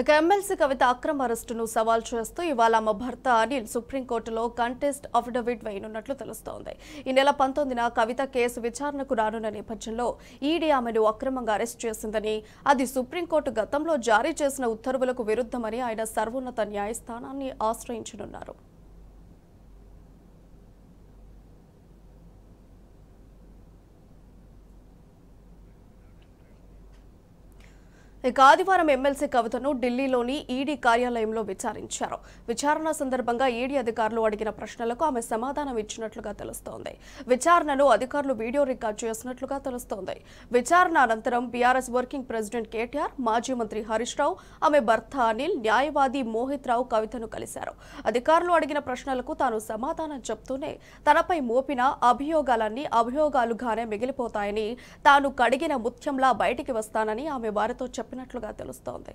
ఇక ఎమ్మెల్సీ కవిత అక్రమ అరెస్టును సవాల్ చేస్తూ ఇవాళ ఆమె భర్త అనిల్ సుప్రీంకోర్టులో కంటెస్ట్ అఫిడవిట్ వేయనున్నట్లు తెలుస్తోంది ఈ నెల పంతొమ్మిదిన కవిత కేసు విచారణకు రానున్న నేపథ్యంలో ఈడీ ఆమెను అక్రమంగా అరెస్ట్ చేసిందని అది సుప్రీంకోర్టు గతంలో జారీ చేసిన ఉత్తర్వులకు విరుద్ధమని ఆయన సర్వోన్నత న్యాయస్థానాన్ని ఆశ్రయించనున్నారు ఇక ఆదివారం ఎమ్మెల్సీ కవితను ఢిల్లీలోని ఈడీ కార్యాలయంలో విచారించారు విచారణ సందర్భంగా ఈడీ అధికారులు అడిగిన ప్రశ్నలకు ఆమె సమాధానం ఇచ్చినట్లుగా తెలుస్తోంది విచారణను అధికారులు వీడియో రికార్డ్ చేసినట్లుగా తెలుస్తోంది విచారణ అనంతరం బీఆర్ఎస్ వర్కింగ్ ప్రెసిడెంట్ కేటీఆర్ మాజీ మంత్రి హరీష్ రావు ఆమె భర్త అనిల్ న్యాయవాది మోహిత్ రావు కవితను కలిశారు అధికారులు అడిగిన ప్రశ్నలకు తాను సమాధానం చెప్తూనే తనపై మోపిన అభియోగాలన్నీ అభియోగాలుగానే మిగిలిపోతాయని తాను కడిగిన ముత్యంలా బయటికి వస్తానని ఆమె వారితో చెప్పారు చెప్పినట్లుగా తెలుస్తోంది